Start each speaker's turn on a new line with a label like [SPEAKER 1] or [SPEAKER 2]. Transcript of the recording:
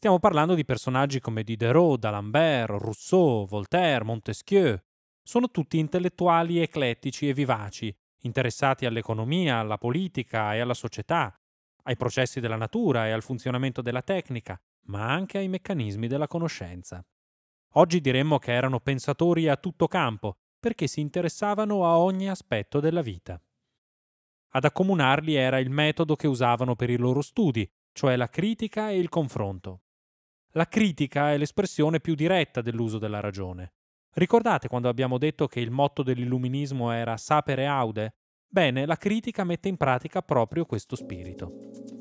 [SPEAKER 1] Stiamo parlando di personaggi come Diderot, D'Alembert, Rousseau, Voltaire, Montesquieu. Sono tutti intellettuali eclettici e vivaci, interessati all'economia, alla politica e alla società, ai processi della natura e al funzionamento della tecnica, ma anche ai meccanismi della conoscenza. Oggi diremmo che erano pensatori a tutto campo, perché si interessavano a ogni aspetto della vita. Ad accomunarli era il metodo che usavano per i loro studi, cioè la critica e il confronto. La critica è l'espressione più diretta dell'uso della ragione. Ricordate quando abbiamo detto che il motto dell'illuminismo era sapere aude? Bene, la critica mette in pratica proprio questo spirito.